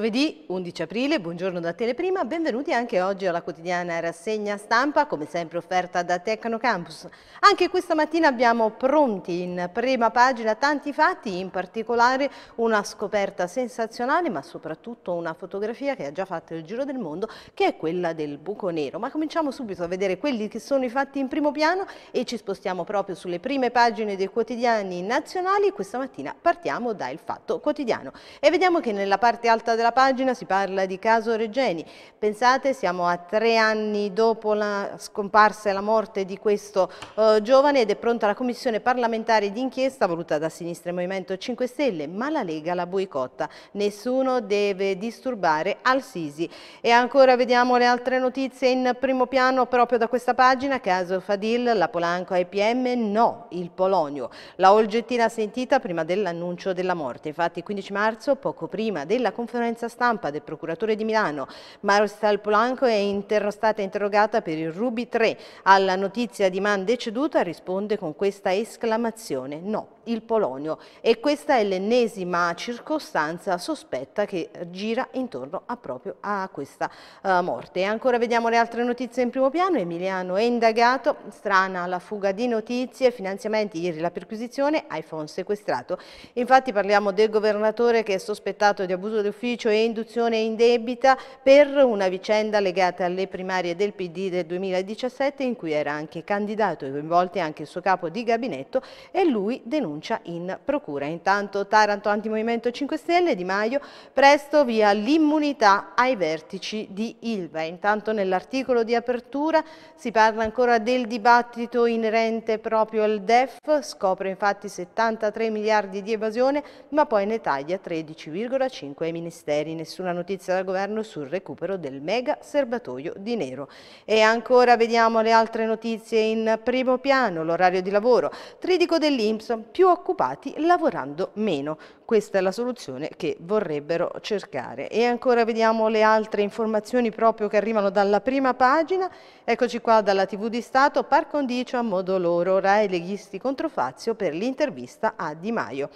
vous 11 aprile, buongiorno da Teleprima, benvenuti anche oggi alla quotidiana rassegna stampa, come sempre offerta da Tecnocampus. Anche questa mattina abbiamo pronti in prima pagina tanti fatti, in particolare una scoperta sensazionale, ma soprattutto una fotografia che ha già fatto il giro del mondo, che è quella del buco nero. Ma cominciamo subito a vedere quelli che sono i fatti in primo piano e ci spostiamo proprio sulle prime pagine dei quotidiani nazionali. Questa mattina partiamo dal Fatto Quotidiano e vediamo che nella parte alta della pagina si parla di caso Regeni. Pensate, siamo a tre anni dopo la scomparsa e la morte di questo eh, giovane ed è pronta la commissione parlamentare d'inchiesta voluta da Sinistra e Movimento 5 Stelle, ma la Lega la boicotta. Nessuno deve disturbare Al-Sisi. E ancora vediamo le altre notizie in primo piano proprio da questa pagina. Caso Fadil, la Polanco IPM, no, il Polonio. La Olgettina sentita prima dell'annuncio della morte. Infatti il 15 marzo, poco prima della conferenza stampa del procuratore di Milano Marostal Polanco è inter stata interrogata per il Rubi 3. Alla notizia di Man deceduta risponde con questa esclamazione no il Polonio e questa è l'ennesima circostanza sospetta che gira intorno a proprio a questa uh, morte. E ancora vediamo le altre notizie in primo piano, Emiliano è indagato, strana la fuga di notizie, finanziamenti, ieri la perquisizione, iPhone sequestrato. Infatti parliamo del governatore che è sospettato di abuso d'ufficio e induzione in debita per una vicenda legata alle primarie del PD del 2017 in cui era anche candidato e coinvolti anche il suo capo di gabinetto e lui denuncia denuncia in procura. Intanto Taranto Antimovimento 5 Stelle, Di Maio, presto via l'immunità ai vertici di Ilva. Intanto nell'articolo di apertura si parla ancora del dibattito inerente proprio al DEF, scopre infatti 73 miliardi di evasione, ma poi ne taglia 13,5 ai ministeri. Nessuna notizia dal governo sul recupero del mega serbatoio di nero. E ancora vediamo le altre notizie in primo piano, l'orario di lavoro. Tridico dell'Inps, più occupati lavorando meno. Questa è la soluzione che vorrebbero cercare. E ancora vediamo le altre informazioni proprio che arrivano dalla prima pagina. Eccoci qua dalla TV di Stato, par condicio a modo loro, Rai leghisti contro Fazio per l'intervista a Di Maio.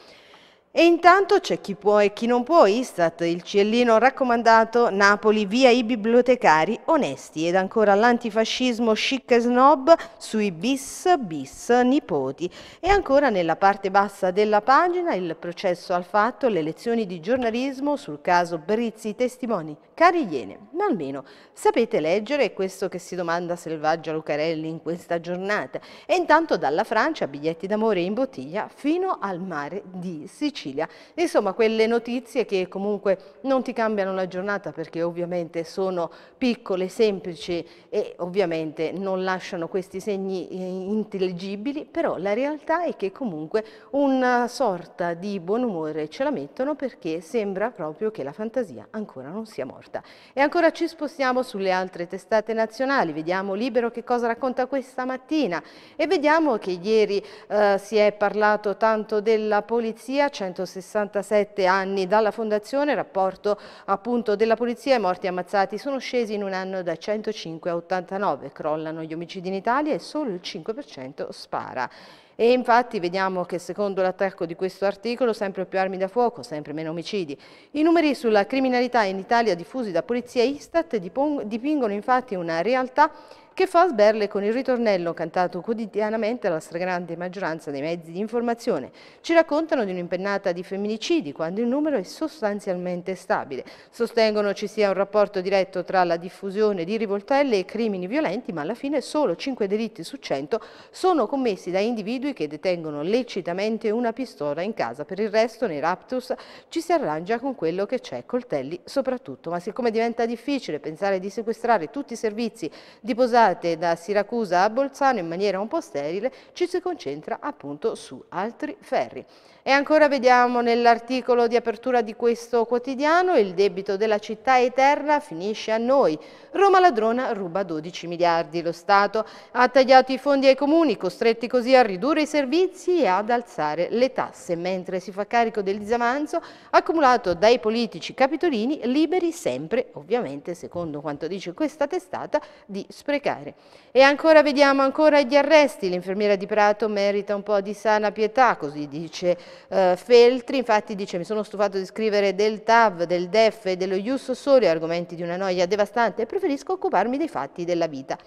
E intanto c'è chi può e chi non può, Istat, il ciellino raccomandato, Napoli via i bibliotecari onesti ed ancora l'antifascismo chic e snob sui bis bis nipoti. E ancora nella parte bassa della pagina il processo al fatto, le lezioni di giornalismo sul caso Brizzi, testimoni, cari iene, ma almeno sapete leggere questo che si domanda Selvaggia Lucarelli in questa giornata. E intanto dalla Francia biglietti d'amore in bottiglia fino al mare di Sicilia. Sicilia. Insomma, quelle notizie che comunque non ti cambiano la giornata perché ovviamente sono piccole, semplici e ovviamente non lasciano questi segni eh, intelligibili, però la realtà è che comunque una sorta di buon umore ce la mettono perché sembra proprio che la fantasia ancora non sia morta. E ancora ci spostiamo sulle altre testate nazionali, vediamo Libero che cosa racconta questa mattina e vediamo che ieri eh, si è parlato tanto della polizia, 167 anni dalla fondazione, rapporto appunto della polizia, i morti ammazzati sono scesi in un anno da 105 a 89, crollano gli omicidi in Italia e solo il 5% spara. E infatti vediamo che secondo l'attacco di questo articolo sempre più armi da fuoco, sempre meno omicidi. I numeri sulla criminalità in Italia diffusi da Polizia e Istat dipingono infatti una realtà che fa sberle con il ritornello cantato quotidianamente dalla stragrande maggioranza dei mezzi di informazione. Ci raccontano di un'impennata di femminicidi quando il numero è sostanzialmente stabile. Sostengono ci sia un rapporto diretto tra la diffusione di rivoltelle e crimini violenti, ma alla fine solo 5 delitti su 100 sono commessi da individui individui che detengono lecitamente una pistola in casa. Per il resto nei raptus ci si arrangia con quello che c'è, coltelli soprattutto. Ma siccome diventa difficile pensare di sequestrare tutti i servizi di posate da Siracusa a Bolzano in maniera un po' sterile, ci si concentra appunto su altri ferri. E ancora vediamo nell'articolo di apertura di questo quotidiano il debito della città eterna finisce a noi. Roma ladrona ruba 12 miliardi. Lo Stato ha tagliato i fondi ai comuni, costretti così a ridurre i servizi e ad alzare le tasse, mentre si fa carico del disavanzo accumulato dai politici capitolini liberi sempre, ovviamente secondo quanto dice questa testata, di sprecare. E ancora vediamo ancora gli arresti. L'infermiera di Prato merita un po' di sana pietà, così dice eh, Feltri, infatti dice mi sono stufato di scrivere del TAV, del DEF e dello Ius Soli, argomenti di una noia devastante e preferisco occuparmi dei fatti della vita.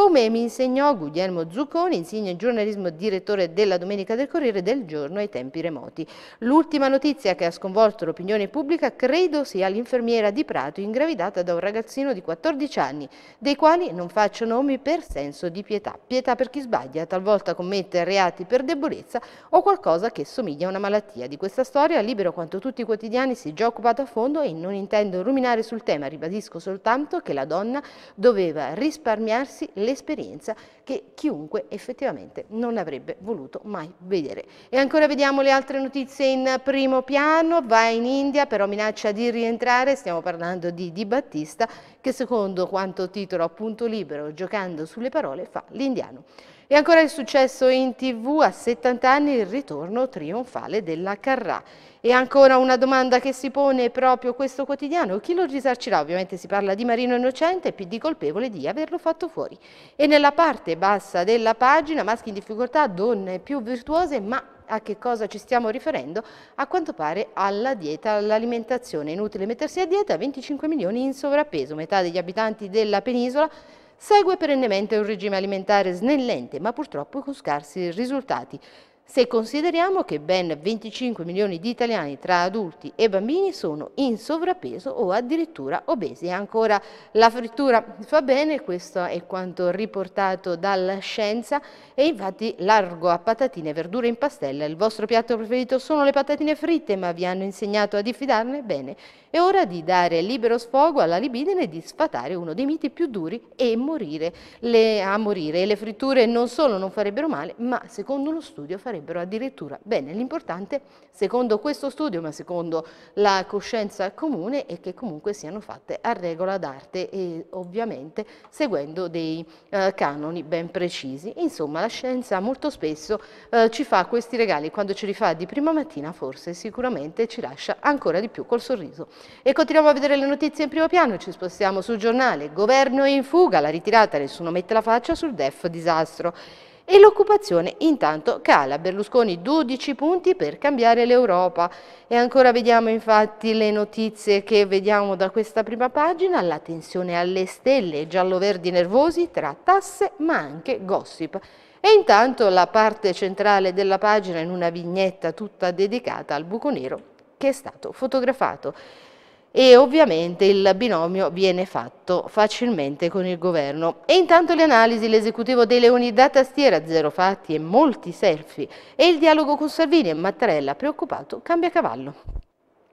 Come mi insegnò Guglielmo Zucconi, insegna giornalismo direttore della Domenica del Corriere del Giorno ai tempi remoti. L'ultima notizia che ha sconvolto l'opinione pubblica credo sia l'infermiera di Prato ingravidata da un ragazzino di 14 anni, dei quali non faccio nomi per senso di pietà. Pietà per chi sbaglia, talvolta commette reati per debolezza o qualcosa che somiglia a una malattia. Di questa storia libero quanto tutti i quotidiani si è già occupato a fondo e non intendo ruminare sul tema, ribadisco soltanto che la donna doveva risparmiarsi le l'esperienza che chiunque effettivamente non avrebbe voluto mai vedere. E ancora vediamo le altre notizie in primo piano, va in India però minaccia di rientrare, stiamo parlando di Di Battista che secondo quanto titolo appunto libero giocando sulle parole fa l'indiano. E ancora il successo in tv a 70 anni il ritorno trionfale della Carrà. E ancora una domanda che si pone proprio questo quotidiano, chi lo risarcirà? Ovviamente si parla di Marino Innocente, PD colpevole di averlo fatto fuori. E nella parte bassa della pagina, maschi in difficoltà, donne più virtuose, ma a che cosa ci stiamo riferendo? A quanto pare alla dieta, all'alimentazione. Inutile mettersi a dieta, 25 milioni in sovrappeso, metà degli abitanti della penisola Segue perennemente un regime alimentare snellente ma purtroppo con scarsi risultati se consideriamo che ben 25 milioni di italiani tra adulti e bambini sono in sovrappeso o addirittura obesi. Ancora la frittura fa bene, questo è quanto riportato dalla scienza e infatti largo a patatine, verdure in pastella. Il vostro piatto preferito sono le patatine fritte, ma vi hanno insegnato a diffidarne? Bene, è ora di dare libero sfogo alla libidine e di sfatare uno dei miti più duri e morire. Le, a morire. Le fritture non solo non farebbero male, ma secondo lo studio farebbero farebbero addirittura bene. L'importante, secondo questo studio, ma secondo la coscienza comune, è che comunque siano fatte a regola d'arte e ovviamente seguendo dei eh, canoni ben precisi. Insomma, la scienza molto spesso eh, ci fa questi regali, quando ce li fa di prima mattina forse sicuramente ci lascia ancora di più col sorriso. E continuiamo a vedere le notizie in primo piano, ci spostiamo sul giornale, governo in fuga, la ritirata, nessuno mette la faccia sul DEF disastro. E l'occupazione intanto cala, Berlusconi 12 punti per cambiare l'Europa. E ancora vediamo infatti le notizie che vediamo da questa prima pagina, la tensione alle stelle, giallo-verdi nervosi tra tasse ma anche gossip. E intanto la parte centrale della pagina in una vignetta tutta dedicata al buco nero che è stato fotografato e ovviamente il binomio viene fatto facilmente con il governo. E intanto le analisi, l'esecutivo dei Leoni da tastiera, zero fatti e molti selfie, e il dialogo con Salvini e Mattarella preoccupato cambia cavallo.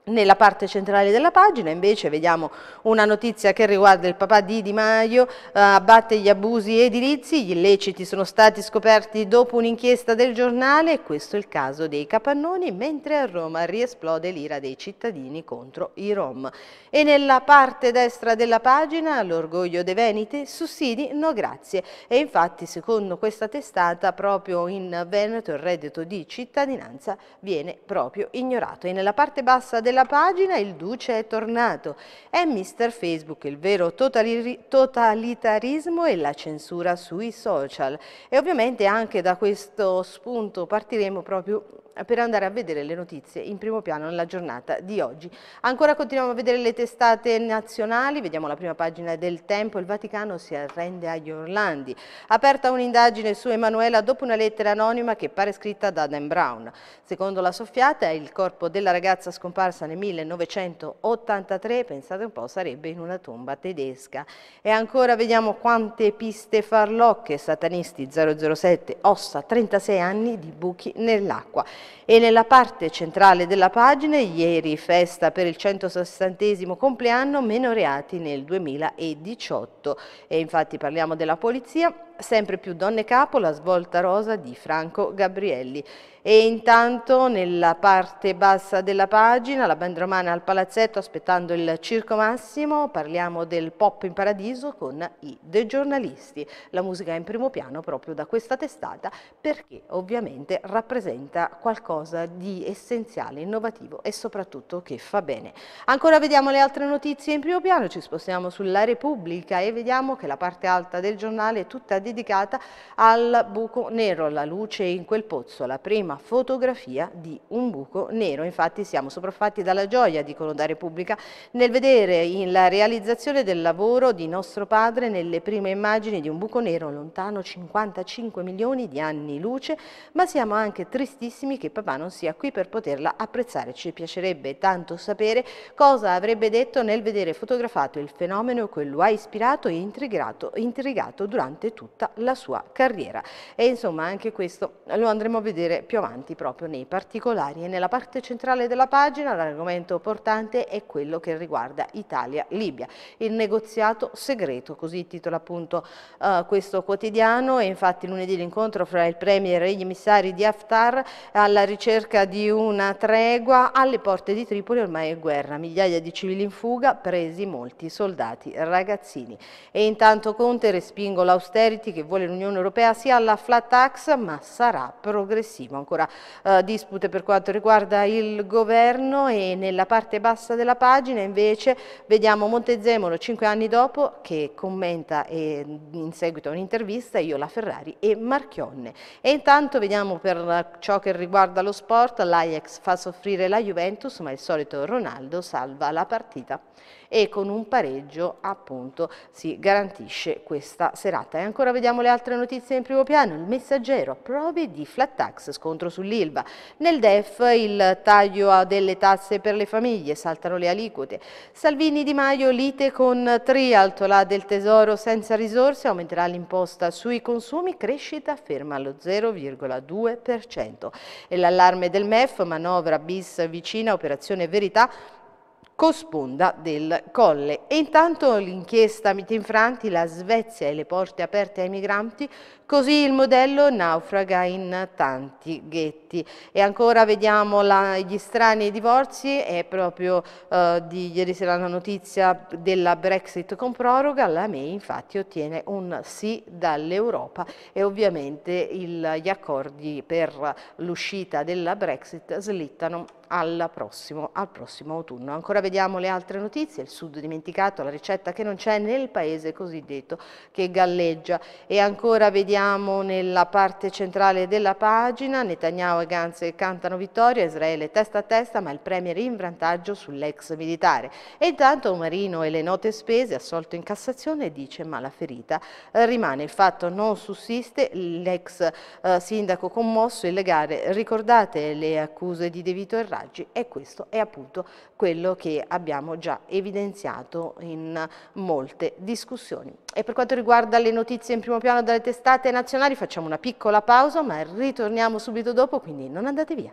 Nella parte centrale della pagina invece vediamo una notizia che riguarda il papà di Di Maio, eh, abbatte gli abusi edilizi, gli illeciti sono stati scoperti dopo un'inchiesta del giornale, questo è il caso dei capannoni, mentre a Roma riesplode l'ira dei cittadini contro i Rom. E nella parte destra della pagina l'orgoglio de Venite, sussidi no grazie. E infatti secondo questa testata proprio in Veneto il reddito di cittadinanza viene proprio ignorato. E nella parte bassa della della pagina il duce è tornato. È Mr. Facebook il vero totalitarismo e la censura sui social. E ovviamente anche da questo spunto partiremo proprio per andare a vedere le notizie in primo piano nella giornata di oggi. Ancora continuiamo a vedere le testate nazionali, vediamo la prima pagina del Tempo, il Vaticano si arrende agli Orlandi. Aperta un'indagine su Emanuela dopo una lettera anonima che pare scritta da Dan Brown. Secondo la soffiata, il corpo della ragazza scomparsa nel 1983, pensate un po', sarebbe in una tomba tedesca. E ancora vediamo quante piste farlocche, Satanisti 007, ossa 36 anni di buchi nell'acqua. E nella parte centrale della pagina, ieri festa per il 160 compleanno, meno reati nel 2018. E infatti parliamo della polizia, Sempre più donne capo, la svolta rosa di Franco Gabrielli. E intanto nella parte bassa della pagina, la band romana al palazzetto aspettando il Circo Massimo, parliamo del pop in paradiso con i The Giornalisti. La musica è in primo piano proprio da questa testata perché ovviamente rappresenta qualcosa di essenziale, innovativo e soprattutto che fa bene. Ancora vediamo le altre notizie in primo piano, ci spostiamo sulla Repubblica e vediamo che la parte alta del giornale è tutta dedicata al buco nero, alla luce in quel pozzo, la prima fotografia di un buco nero. Infatti siamo sopraffatti dalla gioia, dicono da Repubblica, nel vedere la realizzazione del lavoro di nostro padre nelle prime immagini di un buco nero lontano 55 milioni di anni luce, ma siamo anche tristissimi che papà non sia qui per poterla apprezzare. Ci piacerebbe tanto sapere cosa avrebbe detto nel vedere fotografato il fenomeno che lo ha ispirato e intrigato, intrigato durante tutto tutta la sua carriera. E insomma anche questo lo andremo a vedere più avanti proprio nei particolari e nella parte centrale della pagina l'argomento portante è quello che riguarda Italia-Libia, il negoziato segreto, così titola appunto eh, questo quotidiano e infatti lunedì l'incontro fra il Premier e gli emissari di Haftar alla ricerca di una tregua alle porte di Tripoli ormai è guerra, migliaia di civili in fuga, presi molti soldati ragazzini. E intanto Conte respingo l'austerity effetti che vuole l'Unione Europea sia alla flat tax, ma sarà progressivo. Ancora eh, dispute per quanto riguarda il governo e nella parte bassa della pagina invece vediamo Montezemolo cinque anni dopo che commenta eh, in seguito a un'intervista io la Ferrari e Marchionne. E intanto vediamo per ciò che riguarda lo sport, l'Ajax fa soffrire la Juventus, ma il solito Ronaldo salva la partita e con un pareggio appunto si garantisce questa serata. E ancora vediamo le altre notizie in primo piano, il messaggero, prove di flat tax, scontro sull'ILVA. Nel DEF il taglio delle tasse per le famiglie, saltano le aliquote. Salvini Di Maio lite con Trialto, la del Tesoro senza risorse, aumenterà l'imposta sui consumi, crescita ferma allo 0,2%. E l'allarme del MEF, manovra bis vicina, operazione verità, cosponda del Colle. E intanto l'inchiesta Miti Infranti, la Svezia e le porte aperte ai migranti Così il modello naufraga in tanti ghetti. E ancora vediamo la, gli strani divorzi, è proprio eh, di ieri sera la notizia della Brexit con proroga, la May infatti ottiene un sì dall'Europa e ovviamente il, gli accordi per l'uscita della Brexit slittano Prossimo, al prossimo autunno. Ancora vediamo le altre notizie, il sud dimenticato, la ricetta che non c'è nel paese cosiddetto che galleggia e ancora vediamo Vediamo nella parte centrale della pagina Netanyahu e Gantz cantano vittoria, Israele testa a testa ma il Premier in vantaggio sull'ex militare. E intanto Marino e le note spese, assolto in Cassazione, dice ma la ferita eh, rimane. Il fatto non sussiste, l'ex eh, sindaco commosso, e illegale, ricordate le accuse di De Vito e Raggi e questo è appunto quello che abbiamo già evidenziato in molte discussioni. E per quanto riguarda le notizie in primo piano dalle testate, nazionali facciamo una piccola pausa, ma ritorniamo subito dopo, quindi non andate via.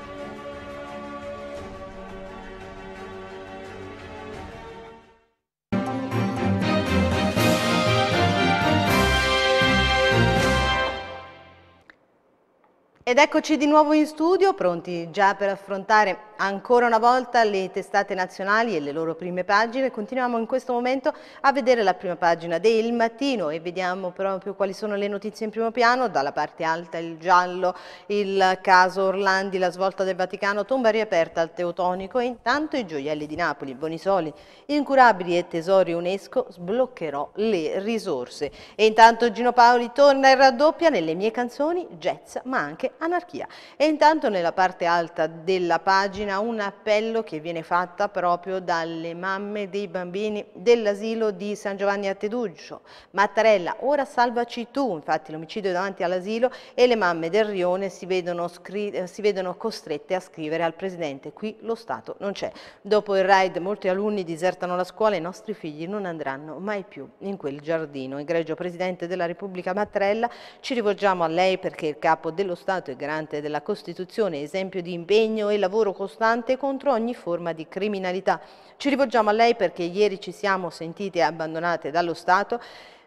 Ed eccoci di nuovo in studio, pronti già per affrontare ancora una volta le testate nazionali e le loro prime pagine. Continuiamo in questo momento a vedere la prima pagina del mattino e vediamo proprio quali sono le notizie in primo piano. Dalla parte alta il giallo, il caso Orlandi, la svolta del Vaticano, tomba riaperta al Teutonico e intanto i gioielli di Napoli, Bonisoli, incurabili e tesori UNESCO, sbloccherò le risorse. E intanto Gino Paoli torna e raddoppia nelle mie canzoni, jazz ma anche anarchia. E intanto nella parte alta della pagina un appello che viene fatto proprio dalle mamme dei bambini dell'asilo di San Giovanni a Teduccio. Mattarella, ora salvaci tu, infatti l'omicidio è davanti all'asilo e le mamme del Rione si vedono, eh, si vedono costrette a scrivere al Presidente, qui lo Stato non c'è. Dopo il raid molti alunni disertano la scuola e i nostri figli non andranno mai più in quel giardino. Egregio Presidente della Repubblica Mattarella, ci rivolgiamo a lei perché il Capo dello Stato e garante della Costituzione, esempio di impegno e lavoro costante contro ogni forma di criminalità. Ci rivolgiamo a lei perché ieri ci siamo sentite abbandonate dallo Stato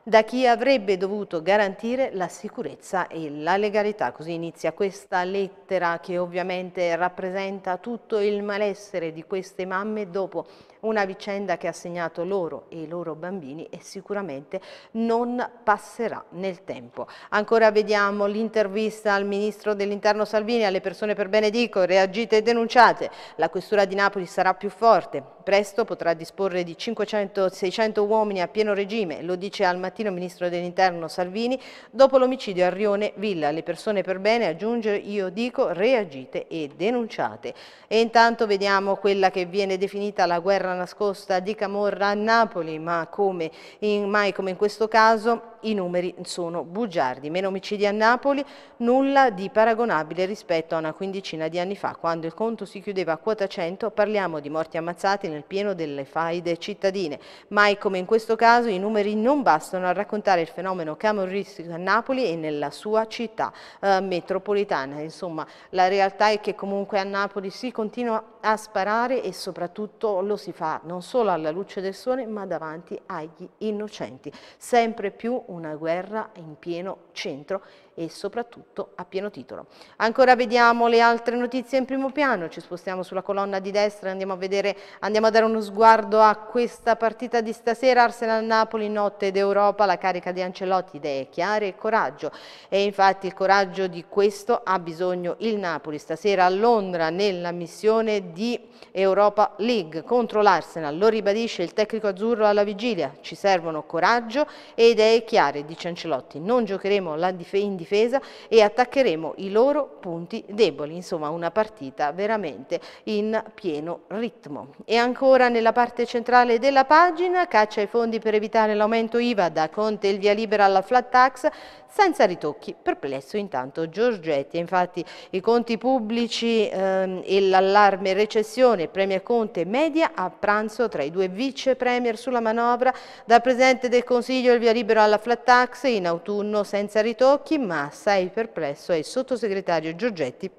da chi avrebbe dovuto garantire la sicurezza e la legalità. Così inizia questa lettera che ovviamente rappresenta tutto il malessere di queste mamme dopo una vicenda che ha segnato loro e i loro bambini e sicuramente non passerà nel tempo. Ancora vediamo l'intervista al Ministro dell'Interno Salvini, alle persone per bene dico, reagite e denunciate. La Questura di Napoli sarà più forte, presto potrà disporre di 500-600 uomini a pieno regime, lo dice al mattino il Ministro dell'Interno Salvini, dopo l'omicidio a Rione Villa. Le persone per bene, aggiunge, io dico, reagite e denunciate. E intanto vediamo quella che viene definita la guerra nascosta di Camorra a Napoli, ma come in, mai come in questo caso i numeri sono bugiardi. Meno omicidi a Napoli, nulla di paragonabile rispetto a una quindicina di anni fa, quando il conto si chiudeva a quota 100, parliamo di morti ammazzati nel pieno delle faide cittadine. Mai come in questo caso i numeri non bastano a raccontare il fenomeno camorristico a Napoli e nella sua città eh, metropolitana. Insomma, la realtà è che comunque a Napoli si continua a sparare e soprattutto lo si fa fa non solo alla luce del sole ma davanti agli innocenti. Sempre più una guerra in pieno centro e soprattutto a pieno titolo. Ancora vediamo le altre notizie in primo piano, ci spostiamo sulla colonna di destra e andiamo a, vedere, andiamo a dare uno sguardo a questa partita di stasera, Arsenal-Napoli, notte d'Europa, la carica di Ancelotti, idee chiare e coraggio. E infatti il coraggio di questo ha bisogno il Napoli, stasera a Londra nella missione di Europa League contro l'Arsenal, lo ribadisce il tecnico azzurro alla vigilia, ci servono coraggio e idee chiare, dice Ancelotti, non giocheremo la difesa in difesa e attaccheremo i loro punti deboli, insomma una partita veramente in pieno ritmo. E ancora nella parte centrale della pagina, caccia ai fondi per evitare l'aumento IVA, da Conte il via libera alla flat tax, senza ritocchi. Perplesso intanto Giorgetti, infatti i conti pubblici ehm, e l'allarme recessione, premia Conte media a pranzo tra i due vice premier sulla manovra, dal Presidente del Consiglio il via libera alla flat tax in autunno senza ritocchi, ma assai perplesso è il sottosegretario Giorgetti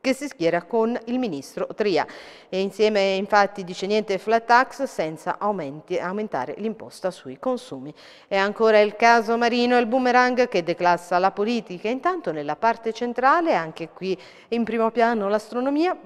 che si schiera con il ministro Tria. E insieme infatti dice niente flat tax senza aumenti, aumentare l'imposta sui consumi. E ancora il caso Marino e il boomerang che declassa la politica. Intanto nella parte centrale, anche qui in primo piano l'astronomia,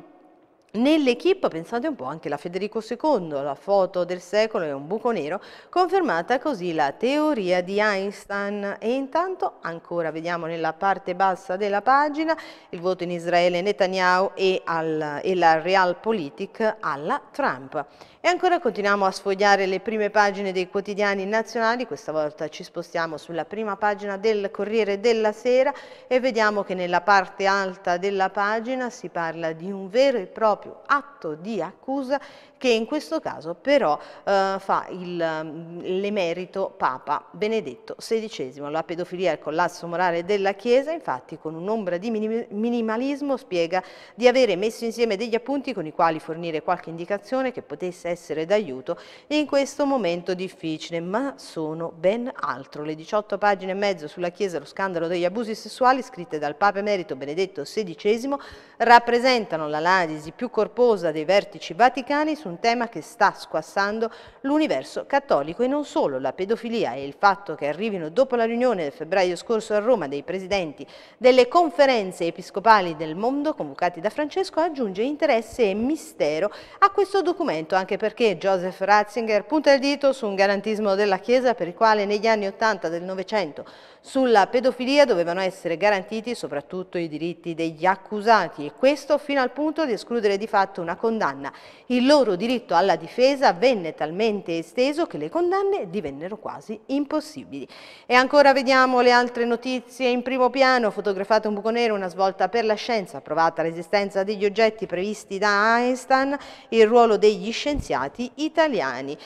Nell'equipe, pensate un po', anche la Federico II, la foto del secolo è un buco nero, confermata così la teoria di Einstein. E intanto, ancora vediamo nella parte bassa della pagina, il voto in Israele Netanyahu e, al, e la Realpolitik alla Trump. E ancora continuiamo a sfogliare le prime pagine dei quotidiani nazionali, questa volta ci spostiamo sulla prima pagina del Corriere della Sera e vediamo che nella parte alta della pagina si parla di un vero e proprio proprio atto di accusa che in questo caso però eh, fa il, mm, l'emerito Papa Benedetto XVI. La pedofilia è il collasso morale della Chiesa, infatti con un'ombra di minimalismo spiega di avere messo insieme degli appunti con i quali fornire qualche indicazione che potesse essere d'aiuto in questo momento difficile, ma sono ben altro. Le 18 pagine e mezzo sulla Chiesa e lo scandalo degli abusi sessuali scritte dal Papa Emerito Benedetto XVI rappresentano l'analisi più corposa dei vertici vaticani su un tema che sta squassando l'universo cattolico e non solo. La pedofilia e il fatto che arrivino dopo la riunione del febbraio scorso a Roma dei presidenti delle conferenze episcopali del mondo convocati da Francesco aggiunge interesse e mistero a questo documento anche perché Joseph Ratzinger punta il dito su un garantismo della Chiesa per il quale negli anni 80 del Novecento sulla pedofilia dovevano essere garantiti soprattutto i diritti degli accusati e questo fino al punto di escludere di fatto una condanna. Il loro diritto alla difesa venne talmente esteso che le condanne divennero quasi impossibili. E ancora vediamo le altre notizie in primo piano, fotografate un buco nero, una svolta per la scienza, approvata l'esistenza degli oggetti previsti da Einstein, il ruolo degli scienziati italiani.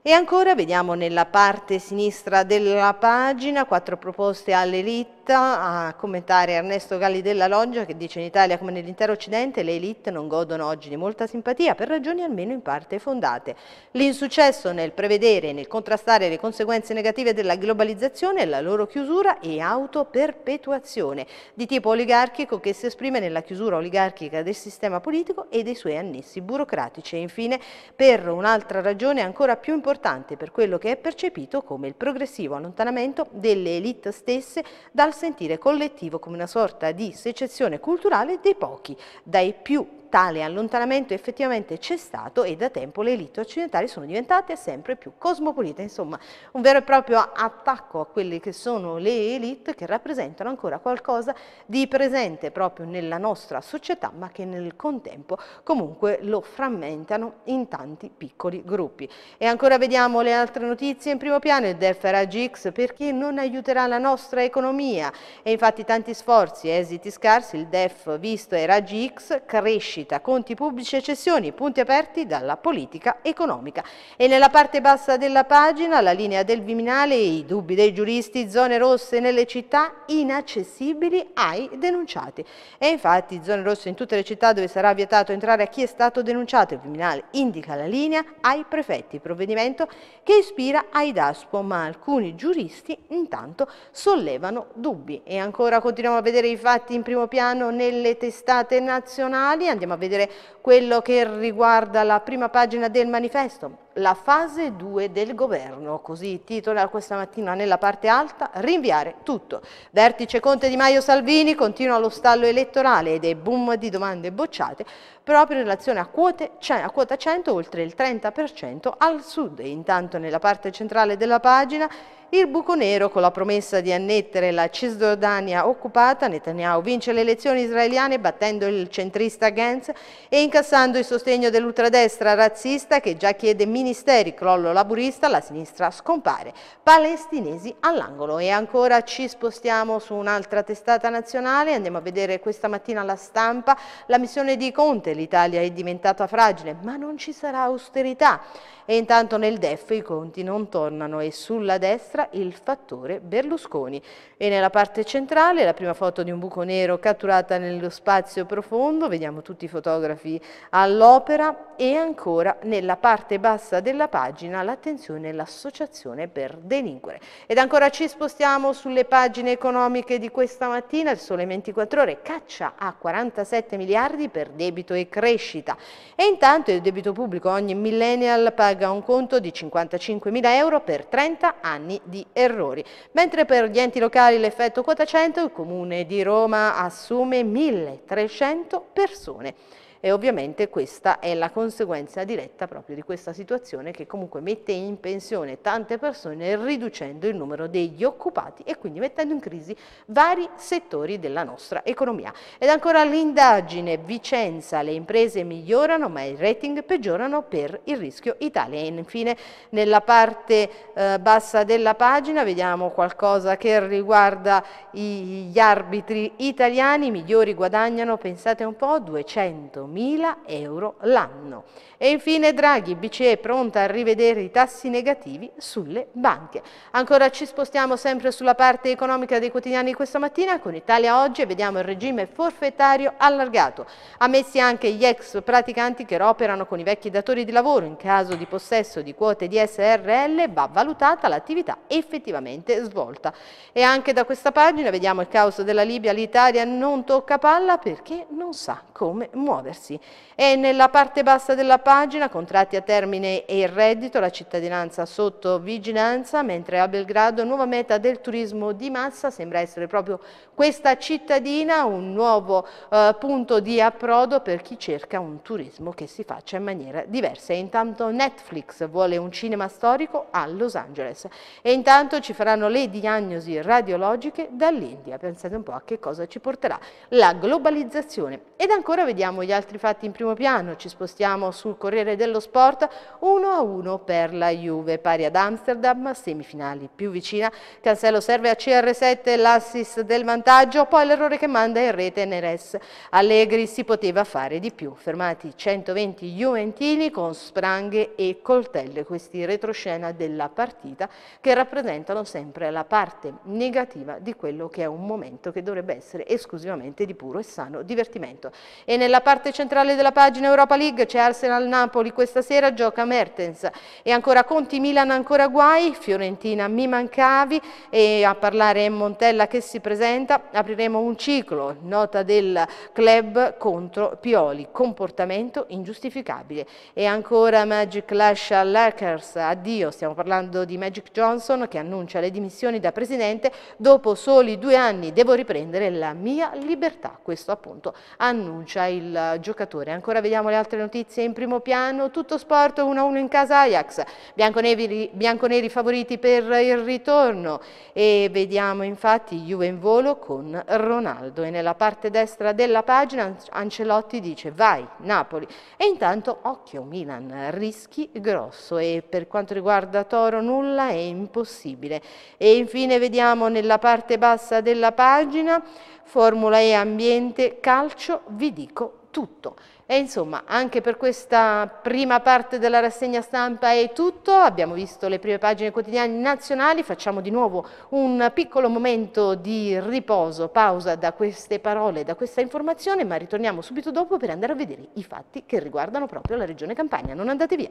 E ancora vediamo nella parte sinistra della pagina quattro proposte all'elite vita, a commentare Ernesto Galli della Loggia che dice in Italia come nell'intero occidente le elite non godono oggi di molta simpatia per ragioni almeno in parte fondate. L'insuccesso nel prevedere e nel contrastare le conseguenze negative della globalizzazione, la loro chiusura e autoperpetuazione di tipo oligarchico che si esprime nella chiusura oligarchica del sistema politico e dei suoi annessi burocratici e infine per un'altra ragione ancora più importante per quello che è percepito come il progressivo allontanamento delle elite stesse dal sentire collettivo come una sorta di secessione culturale dei pochi, dai più tale allontanamento effettivamente c'è stato e da tempo le elite occidentali sono diventate sempre più cosmopolite, insomma un vero e proprio attacco a quelle che sono le elite che rappresentano ancora qualcosa di presente proprio nella nostra società ma che nel contempo comunque lo frammentano in tanti piccoli gruppi. E ancora vediamo le altre notizie in primo piano, il DEF RAGX perché non aiuterà la nostra economia e infatti tanti sforzi, esiti scarsi, il DEF visto e RAGX cresce crescita, conti pubblici e cessioni, punti aperti dalla politica economica. E nella parte bassa della pagina la linea del Viminale, i dubbi dei giuristi, zone rosse nelle città inaccessibili ai denunciati. E infatti zone rosse in tutte le città dove sarà vietato entrare a chi è stato denunciato. Il Viminale indica la linea ai prefetti, provvedimento che ispira ai DASPO, ma alcuni giuristi intanto sollevano dubbi. E ancora continuiamo a vedere i fatti in primo piano nelle testate nazionali, andiamo andiamo a vedere quello che riguarda la prima pagina del manifesto la fase 2 del governo, così titola questa mattina nella parte alta, rinviare tutto. Vertice Conte Di Maio Salvini continua lo stallo elettorale ed è boom di domande bocciate, proprio in relazione a, quote, a quota 100 oltre il 30% al sud. E intanto nella parte centrale della pagina il buco nero con la promessa di annettere la Cisgiordania occupata, Netanyahu vince le elezioni israeliane battendo il centrista Gantz e incassando il sostegno dell'ultradestra razzista che già chiede minimi ministeri, crollo laburista, la sinistra scompare, palestinesi all'angolo. E ancora ci spostiamo su un'altra testata nazionale, andiamo a vedere questa mattina la stampa, la missione di Conte, l'Italia è diventata fragile, ma non ci sarà austerità. E intanto nel DEF i conti non tornano e sulla destra il fattore Berlusconi. E nella parte centrale la prima foto di un buco nero catturata nello spazio profondo, vediamo tutti i fotografi all'opera e ancora nella parte bassa testa della pagina l'attenzione e l'associazione per delinquere. Ed ancora ci spostiamo sulle pagine economiche di questa mattina, il Sole 24 Ore caccia a 47 miliardi per debito e crescita e intanto il debito pubblico ogni millennial paga un conto di 55 mila euro per 30 anni di errori, mentre per gli enti locali l'effetto quota 100 il comune di Roma assume 1300 persone e ovviamente questa è la conseguenza diretta proprio di questa situazione che comunque mette in pensione tante persone riducendo il numero degli occupati e quindi mettendo in crisi vari settori della nostra economia. Ed ancora l'indagine Vicenza, le imprese migliorano ma i rating peggiorano per il rischio Italia. E infine nella parte eh, bassa della pagina vediamo qualcosa che riguarda i, gli arbitri italiani, i migliori guadagnano, pensate un po', 200 4.000 euro l'anno e infine Draghi, BCE pronta a rivedere i tassi negativi sulle banche. Ancora ci spostiamo sempre sulla parte economica dei quotidiani questa mattina con Italia Oggi e vediamo il regime forfettario allargato. Ammessi anche gli ex praticanti che operano con i vecchi datori di lavoro in caso di possesso di quote di SRL va valutata l'attività effettivamente svolta. E anche da questa pagina vediamo il caos della Libia, l'Italia non tocca palla perché non sa come muoversi. E nella parte bassa della pagina pagina, contratti a termine e il reddito, la cittadinanza sotto vigilanza, mentre a Belgrado nuova meta del turismo di massa sembra essere proprio questa cittadina, un nuovo eh, punto di approdo per chi cerca un turismo che si faccia in maniera diversa. E intanto Netflix vuole un cinema storico a Los Angeles e intanto ci faranno le diagnosi radiologiche dall'India. Pensate un po' a che cosa ci porterà la globalizzazione. Ed ancora vediamo gli altri fatti in primo piano, ci spostiamo sul Corriere dello Sport 1-1 a per la Juve, pari ad Amsterdam, semifinali più vicina, Cancelo serve a CR7 l'assist del vantaggio, poi l'errore che manda in rete Neres, Allegri si poteva fare di più, fermati 120 Juventini con spranghe e coltelle, questi retroscena della partita che rappresentano sempre la parte negativa di quello che è un momento che dovrebbe essere esclusivamente di puro e sano divertimento. E nella parte centrale della pagina Europa League c'è Arsenal Napoli questa sera gioca Mertens e ancora Conti Milan ancora guai, Fiorentina mi mancavi e a parlare è Montella che si presenta, apriremo un ciclo, nota del club contro Pioli, comportamento ingiustificabile e ancora Magic lascia Lakers, addio, stiamo parlando di Magic Johnson che annuncia le dimissioni da presidente dopo soli due anni, devo riprendere la mia libertà, questo appunto annuncia il giocatore. Ancora vediamo le altre notizie in primo primo piano, tutto sport 1-1 in casa Ajax, bianconeri, bianconeri favoriti per il ritorno e vediamo infatti Juve in volo con Ronaldo e nella parte destra della pagina Ancelotti dice vai Napoli e intanto occhio Milan, rischi grosso e per quanto riguarda Toro nulla è impossibile e infine vediamo nella parte bassa della pagina Formula E Ambiente Calcio vi dico tutto. E insomma, anche per questa prima parte della rassegna stampa è tutto. Abbiamo visto le prime pagine quotidiane nazionali. Facciamo di nuovo un piccolo momento di riposo, pausa da queste parole, da questa informazione, ma ritorniamo subito dopo per andare a vedere i fatti che riguardano proprio la Regione Campania. Non andate via.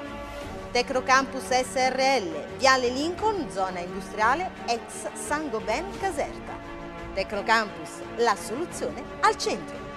Tecnocampus SRL, Viale Lincoln, zona industriale, ex San Gobain Caserta. Tecnocampus, la soluzione al centro.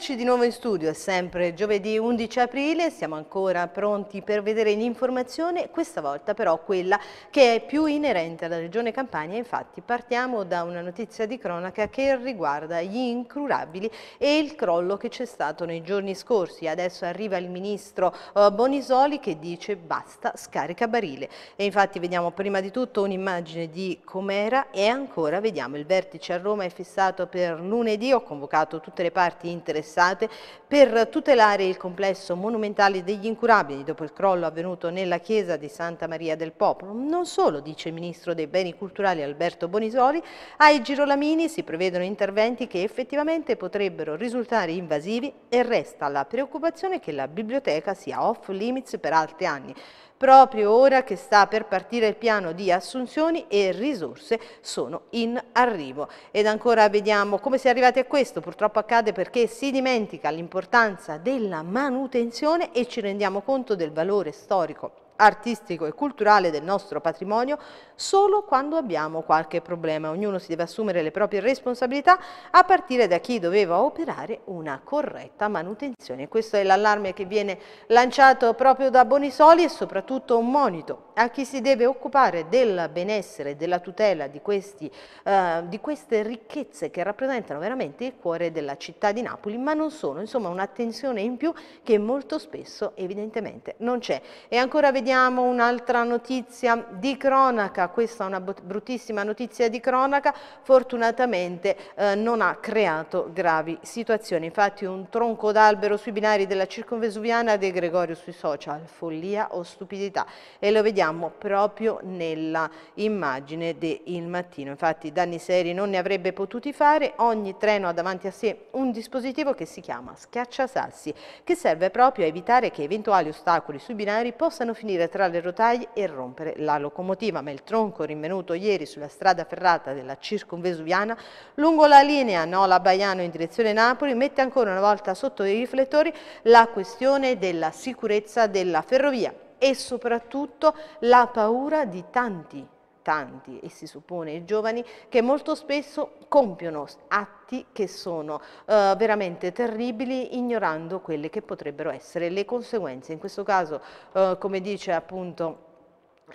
Eccoci di nuovo in studio, è sempre giovedì 11 aprile, siamo ancora pronti per vedere l'informazione, questa volta però quella che è più inerente alla regione Campania, infatti partiamo da una notizia di cronaca che riguarda gli incurabili e il crollo che c'è stato nei giorni scorsi, adesso arriva il ministro eh, Bonisoli che dice basta scarica barile e infatti vediamo prima di tutto un'immagine di com'era e ancora vediamo il vertice a Roma è fissato per lunedì, ho convocato tutte le parti interessate interessate per tutelare il complesso monumentale degli incurabili dopo il crollo avvenuto nella chiesa di Santa Maria del Popolo. Non solo, dice il ministro dei beni culturali Alberto Bonisoli, ai Girolamini si prevedono interventi che effettivamente potrebbero risultare invasivi e resta la preoccupazione che la biblioteca sia off limits per altri anni proprio ora che sta per partire il piano di assunzioni e risorse sono in arrivo. Ed ancora vediamo come si è arrivati a questo, purtroppo accade perché si dimentica l'importanza della manutenzione e ci rendiamo conto del valore storico artistico e culturale del nostro patrimonio solo quando abbiamo qualche problema. Ognuno si deve assumere le proprie responsabilità a partire da chi doveva operare una corretta manutenzione. Questo è l'allarme che viene lanciato proprio da Bonisoli e soprattutto un monito a chi si deve occupare del benessere e della tutela di, questi, eh, di queste ricchezze che rappresentano veramente il cuore della città di Napoli, ma non sono, insomma un'attenzione in più che molto spesso evidentemente non c'è. E ancora vediamo vediamo un'altra notizia di cronaca, questa è una bruttissima notizia di cronaca, fortunatamente eh, non ha creato gravi situazioni, infatti un tronco d'albero sui binari della circonvesuviana De Gregorio sui social, follia o stupidità e lo vediamo proprio nella immagine del Mattino, infatti danni seri non ne avrebbe potuti fare, ogni treno ha davanti a sé un dispositivo che si chiama schiacciasassi, che serve proprio a evitare che eventuali ostacoli sui binari possano finire salire tra le rotaie e rompere la locomotiva, ma il tronco rinvenuto ieri sulla strada ferrata della circunvesuviana lungo la linea Nola Baiano in direzione Napoli mette ancora una volta sotto i riflettori la questione della sicurezza della ferrovia e soprattutto la paura di tanti tanti e si suppone i giovani, che molto spesso compiono atti che sono eh, veramente terribili ignorando quelle che potrebbero essere le conseguenze. In questo caso, eh, come dice appunto...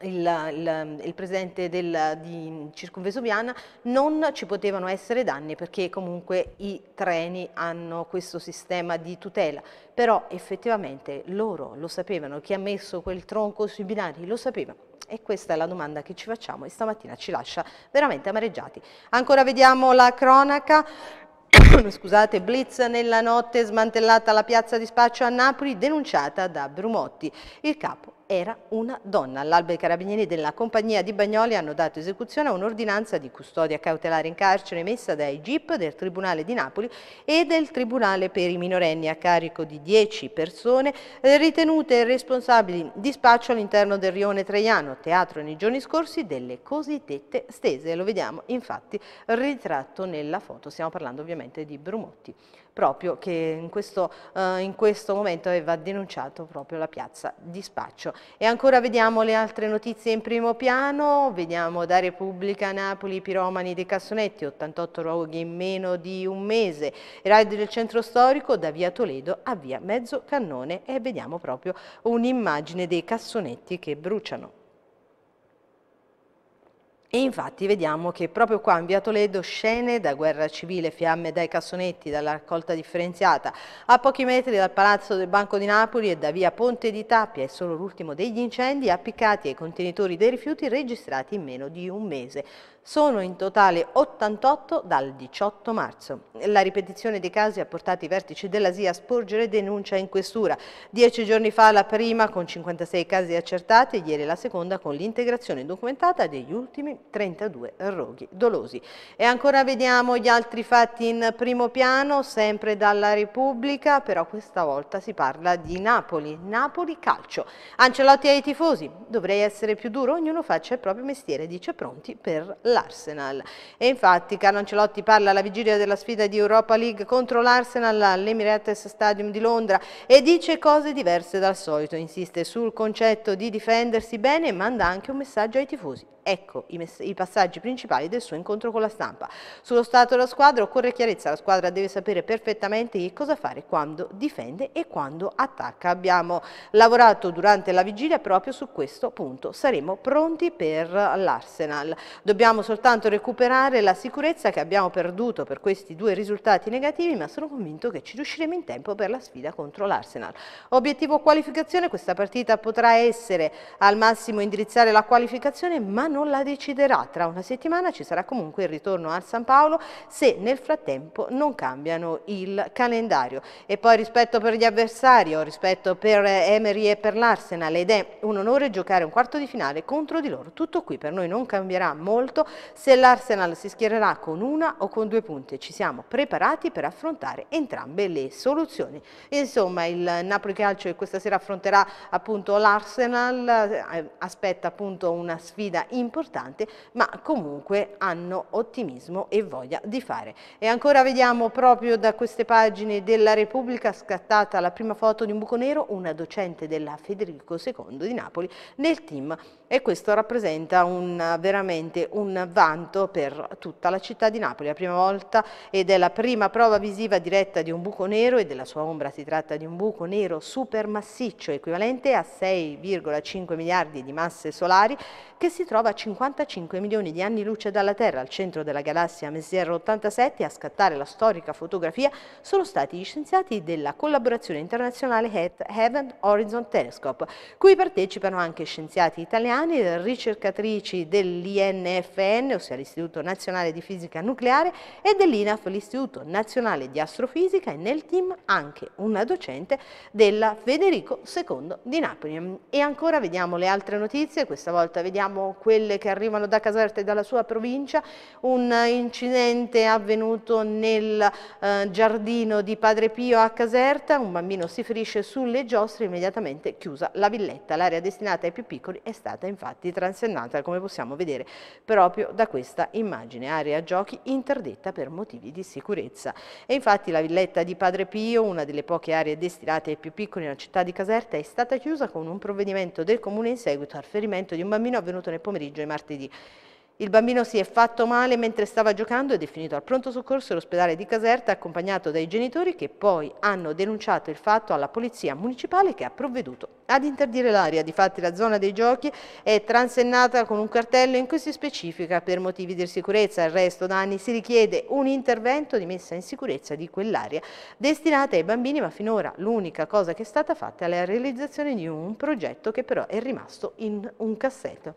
Il, il, il, presidente del, di Circunvesuviana non ci potevano essere danni perché comunque i treni hanno questo sistema di tutela però effettivamente loro lo sapevano chi ha messo quel tronco sui binari lo sapevano e questa è la domanda che ci facciamo e stamattina ci lascia veramente amareggiati. Ancora vediamo la cronaca. Scusate, blitz nella notte, smantellata la piazza di spaccio a Napoli, denunciata da Brumotti, il capo era una donna. All'alba dei carabinieri della compagnia di Bagnoli hanno dato esecuzione a un'ordinanza di custodia cautelare in carcere emessa dai GIP del Tribunale di Napoli e del Tribunale per i minorenni a carico di 10 persone eh, ritenute responsabili di spaccio all'interno del rione Traiano, teatro nei giorni scorsi delle cosiddette stese. Lo vediamo infatti ritratto nella foto, stiamo parlando ovviamente di Brumotti proprio che in questo, eh, in questo momento aveva denunciato proprio la piazza di Spaccio. E ancora vediamo le altre notizie in primo piano, vediamo da Repubblica Napoli, piromani dei Cassonetti, 88 roghi in meno di un mese, raid del centro storico da via Toledo a via Mezzo Cannone e vediamo proprio un'immagine dei cassonetti che bruciano. E infatti vediamo che proprio qua in via Toledo scene da guerra civile, fiamme dai cassonetti, dalla raccolta differenziata, a pochi metri dal palazzo del Banco di Napoli e da via Ponte di Tappia è solo l'ultimo degli incendi appiccati ai contenitori dei rifiuti registrati in meno di un mese. Sono in totale 88 dal 18 marzo. La ripetizione dei casi ha portato i vertici dell'ASIA a sporgere denuncia in questura. Dieci giorni fa la prima con 56 casi accertati e ieri la seconda con l'integrazione documentata degli ultimi 32 roghi dolosi. E ancora vediamo gli altri fatti in primo piano, sempre dalla Repubblica, però questa volta si parla di Napoli, Napoli calcio. Ancelotti ai tifosi, dovrei essere più duro, ognuno faccia il proprio mestiere, dice pronti per la dall'Arsenal. E infatti Carlo Ancelotti parla alla vigilia della sfida di Europa League contro l'Arsenal all'Emirates Stadium di Londra e dice cose diverse dal solito, insiste sul concetto di difendersi bene e manda anche un messaggio ai tifosi. Ecco i, i, passaggi principali del suo incontro con la stampa. Sullo stato della squadra occorre chiarezza, la squadra deve sapere perfettamente che cosa fare quando difende e quando attacca. Abbiamo lavorato durante la vigilia proprio su questo punto, saremo pronti per l'Arsenal. Dobbiamo soltanto recuperare la sicurezza che abbiamo perduto per questi due risultati negativi, ma sono convinto che ci riusciremo in tempo per la sfida contro l'Arsenal. Obiettivo qualificazione, questa partita potrà essere al massimo indirizzare la qualificazione, ma non la deciderà. Tra una settimana ci sarà comunque il ritorno al San Paolo se nel frattempo non cambiano il calendario. E poi rispetto per gli avversari, rispetto per Emery e per l'Arsenal ed è un onore giocare un quarto di finale contro di loro. Tutto qui per noi non cambierà molto se l'Arsenal si schiererà con una o con due punti. Ci siamo preparati per affrontare entrambe le soluzioni. Insomma, il Napoli Calcio che questa sera affronterà appunto l'Arsenal eh, aspetta appunto una sfida importante importante, ma comunque hanno ottimismo e voglia di fare. E ancora vediamo proprio da queste pagine della Repubblica scattata la prima foto di un buco nero, una docente della Federico II di Napoli nel team e questo rappresenta un, veramente un vanto per tutta la città di Napoli, la prima volta ed è la prima prova visiva diretta di un buco nero e della sua ombra si tratta di un buco nero supermassiccio equivalente a 6,5 miliardi di masse solari che si trova a 55 milioni di anni luce dalla Terra al centro della galassia Messier 87 a scattare la storica fotografia sono stati gli scienziati della collaborazione internazionale Heaven Horizon Telescope cui partecipano anche scienziati italiani Giuliani, ricercatrici dell'INFN, ossia l'Istituto Nazionale di Fisica Nucleare, e dell'INAF, l'Istituto Nazionale di Astrofisica, e nel team anche una docente della Federico II di Napoli. E ancora vediamo le altre notizie, questa volta vediamo quelle che arrivano da Caserta e dalla sua provincia, un incidente avvenuto nel eh, giardino di Padre Pio a Caserta, un bambino si ferisce sulle giostre, immediatamente chiusa la villetta, l'area destinata ai più piccoli è stata stata infatti transennata, come possiamo vedere, proprio da questa immagine, area giochi interdetta per motivi di sicurezza. E infatti la villetta di Padre Pio, una delle poche aree destinate ai più piccoli nella città di Caserta, è stata chiusa con un provvedimento del comune in seguito al ferimento di un bambino avvenuto nel pomeriggio e martedì. Il bambino si è fatto male mentre stava giocando ed è finito al pronto soccorso all'ospedale di Caserta accompagnato dai genitori che poi hanno denunciato il fatto alla polizia municipale che ha provveduto ad interdire l'aria. Difatti la zona dei giochi è transennata con un cartello in cui si specifica per motivi di sicurezza. Al resto da anni si richiede un intervento di messa in sicurezza di quell'area destinata ai bambini ma finora l'unica cosa che è stata fatta è la realizzazione di un progetto che però è rimasto in un cassetto.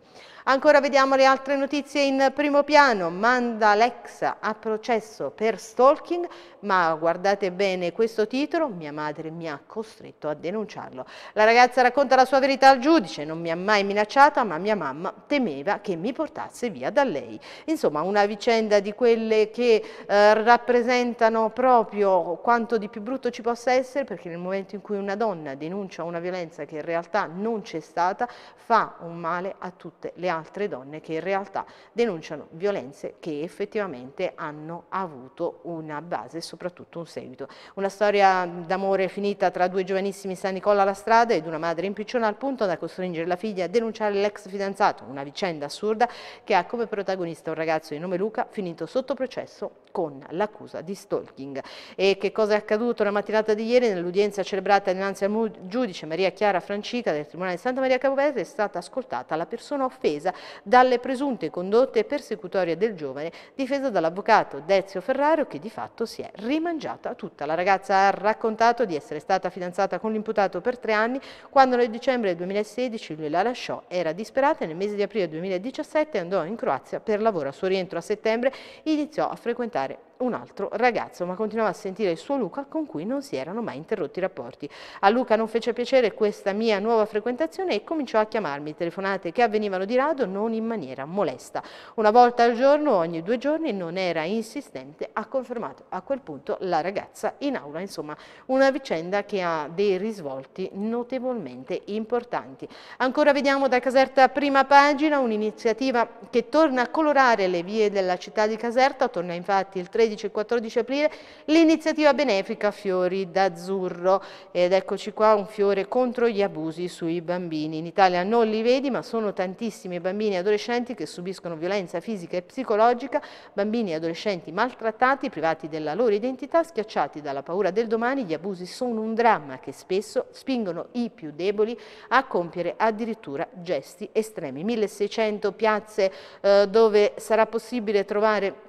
Ancora vediamo le altre notizie in primo piano. Manda Alexa a processo per stalking, ma guardate bene questo titolo, mia madre mi ha costretto a denunciarlo. La ragazza racconta la sua verità al giudice, non mi ha mai minacciata, ma mia mamma temeva che mi portasse via da lei. Insomma, una vicenda di quelle che eh, rappresentano proprio quanto di più brutto ci possa essere, perché nel momento in cui una donna denuncia una violenza che in realtà non c'è stata, fa un male a tutte le altre altre donne che in realtà denunciano violenze che effettivamente hanno avuto una base e soprattutto un seguito. Una storia d'amore finita tra due giovanissimi San Nicola alla strada ed una madre in piccione al punto da costringere la figlia a denunciare l'ex fidanzato, una vicenda assurda che ha come protagonista un ragazzo di nome Luca finito sotto processo con l'accusa di stalking. E che cosa è accaduto la mattinata di ieri nell'udienza celebrata dinanzi al giudice Maria Chiara Francica del Tribunale di Santa Maria Capovetto è stata ascoltata la persona offesa difesa dalle presunte condotte persecutorie del giovane, difesa dall'avvocato Dezio Ferrario che di fatto si è rimangiata tutta. La ragazza ha raccontato di essere stata fidanzata con l'imputato per tre anni, quando nel dicembre 2016 lui la lasciò, era disperata e nel mese di aprile 2017 andò in Croazia per lavoro. A suo rientro a settembre iniziò a frequentare un altro ragazzo, ma continuava a sentire il suo Luca con cui non si erano mai interrotti i rapporti. A Luca non fece piacere questa mia nuova frequentazione e cominciò a chiamarmi, telefonate che avvenivano di rado non in maniera molesta. Una volta al giorno, ogni due giorni, non era insistente, ha confermato a quel punto la ragazza in aula. Insomma, una vicenda che ha dei risvolti notevolmente importanti. Ancora vediamo da Caserta prima pagina un'iniziativa che torna a colorare le vie della città di Caserta, torna infatti il 13 13 e 14 aprile l'iniziativa benefica Fiori d'Azzurro ed eccoci qua un fiore contro gli abusi sui bambini. In Italia non li vedi ma sono tantissimi bambini e adolescenti che subiscono violenza fisica e psicologica, bambini e adolescenti maltrattati, privati della loro identità, schiacciati dalla paura del domani, gli abusi sono un dramma che spesso spingono i più deboli a compiere addirittura gesti estremi. 1600 piazze eh, dove sarà possibile trovare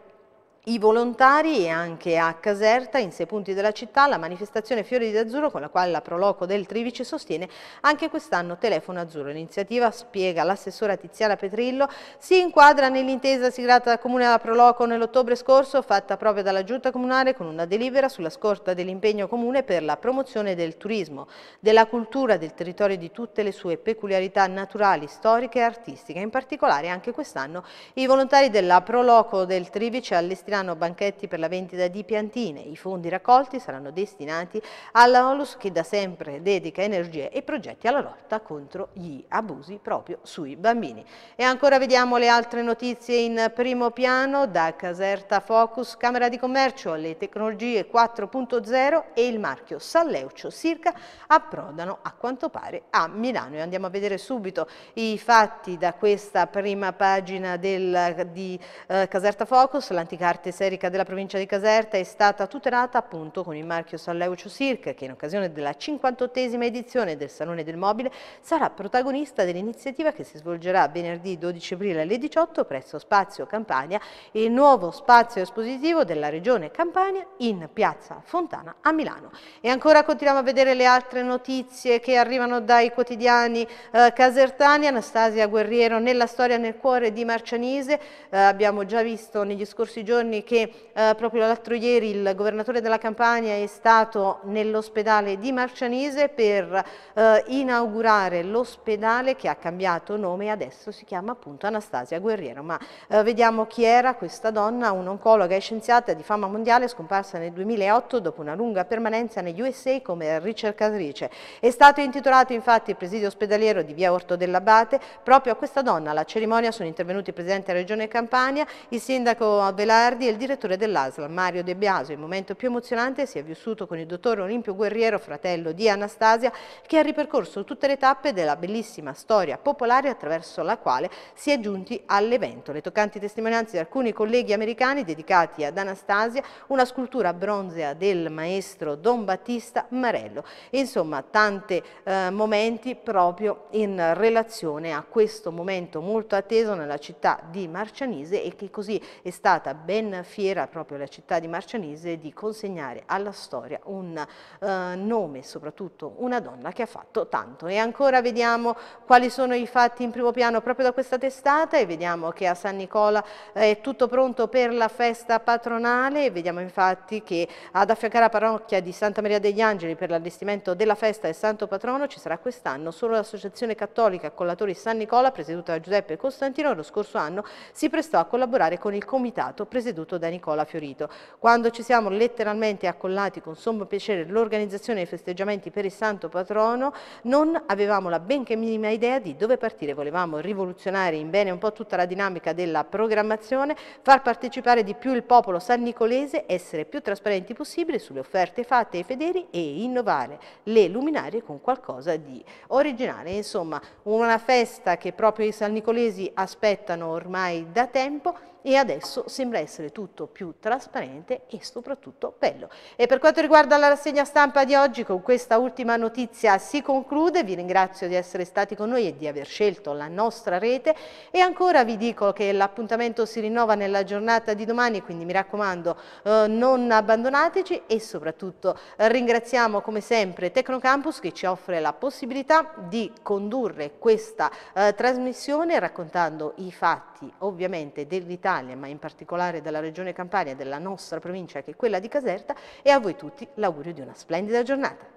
i volontari e anche a Caserta, in sei punti della città, la manifestazione Fiori d'Azzurro con la quale la Proloco del Trivici sostiene anche quest'anno Telefono Azzurro. L'iniziativa, spiega l'assessora Tiziana Petrillo, si inquadra nell'intesa siglata dal Comune alla Proloco nell'ottobre scorso, fatta proprio dalla Giunta Comunale con una delibera sulla scorta dell'impegno comune per la promozione del turismo, della cultura del territorio e di tutte le sue peculiarità naturali, storiche e artistiche. In particolare anche quest'anno i volontari della Proloco del Trivici allestiranno saranno banchetti per la vendita di piantine. I fondi raccolti saranno destinati alla Olus che da sempre dedica energie e progetti alla lotta contro gli abusi proprio sui bambini. E ancora vediamo le altre notizie in primo piano da Caserta Focus, Camera di Commercio, le tecnologie 4.0 e il marchio Salleuccio Circa approdano a quanto pare a Milano. E andiamo a vedere subito i fatti da questa prima pagina del, di eh, Caserta Focus, l'anticarte serica della provincia di Caserta è stata tutelata appunto con il marchio Salleucio Cirque che in occasione della 58esima edizione del Salone del Mobile sarà protagonista dell'iniziativa che si svolgerà venerdì 12 aprile alle 18 presso Spazio Campania, e il nuovo spazio espositivo della regione Campania in Piazza Fontana a Milano. E ancora continuiamo a vedere le altre notizie che arrivano dai quotidiani eh, casertani. Anastasia Guerriero nella storia nel cuore di Marcianise, eh, abbiamo già visto negli scorsi giorni giorni che eh, proprio l'altro ieri il governatore della Campania è stato nell'ospedale di Marcianise per eh, inaugurare l'ospedale che ha cambiato nome e adesso si chiama appunto Anastasia Guerriero. Ma eh, vediamo chi era questa donna, un'oncologa e scienziata di fama mondiale scomparsa nel 2008 dopo una lunga permanenza negli USA come ricercatrice. È stato intitolato infatti il presidio ospedaliero di via Orto dell'Abate proprio a questa donna. Alla cerimonia sono intervenuti il Presidente della Regione Campania, il Sindaco Abelardi, Lombardi e il direttore dell'ASL, Mario De Biaso. Il momento più emozionante si è vissuto con il dottor Olimpio Guerriero, fratello di Anastasia, che ha ripercorso tutte le tappe della bellissima storia popolare attraverso la quale si è giunti all'evento. Le toccanti testimonianze di alcuni colleghi americani dedicati ad Anastasia, una scultura bronzea del maestro Don Battista Marello. Insomma, tanti eh, momenti proprio in relazione a questo momento molto atteso nella città di Marcianise e che così è stata ben in fiera proprio la città di Marcianise di consegnare alla storia un eh, nome, soprattutto una donna che ha fatto tanto. E ancora vediamo quali sono i fatti in primo piano proprio da questa testata e vediamo che a San Nicola eh, è tutto pronto per la festa patronale e vediamo infatti che ad affiancare la parrocchia di Santa Maria degli Angeli per l'allestimento della festa del Santo Patrono ci sarà quest'anno solo l'Associazione Cattolica Collatori San Nicola presieduta da Giuseppe Costantino lo scorso anno si prestò a collaborare con il comitato presieduto presieduto da Nicola Fiorito. Quando ci siamo letteralmente accollati con sommo piacere l'organizzazione dei festeggiamenti per il Santo Patrono, non avevamo la benché minima idea di dove partire, volevamo rivoluzionare in bene un po' tutta la dinamica della programmazione, far partecipare di più il popolo sannicolese, essere più trasparenti possibile sulle offerte fatte ai fedeli e innovare le luminarie con qualcosa di originale. Insomma, una festa che proprio i sannicolesi aspettano ormai da tempo e adesso sembra essere tutto più trasparente e soprattutto bello. E per quanto riguarda la rassegna stampa di oggi, con questa ultima notizia si conclude, vi ringrazio di essere stati con noi e di aver scelto la nostra rete e ancora vi dico che l'appuntamento si rinnova nella giornata di domani, quindi mi raccomando eh, non abbandonateci e soprattutto ringraziamo come sempre Tecnocampus che ci offre la possibilità di condurre questa eh, trasmissione raccontando i fatti ovviamente dell'Italia d'Italia, ma in particolare della regione Campania e della nostra provincia che è quella di Caserta e a voi tutti l'augurio di una splendida giornata.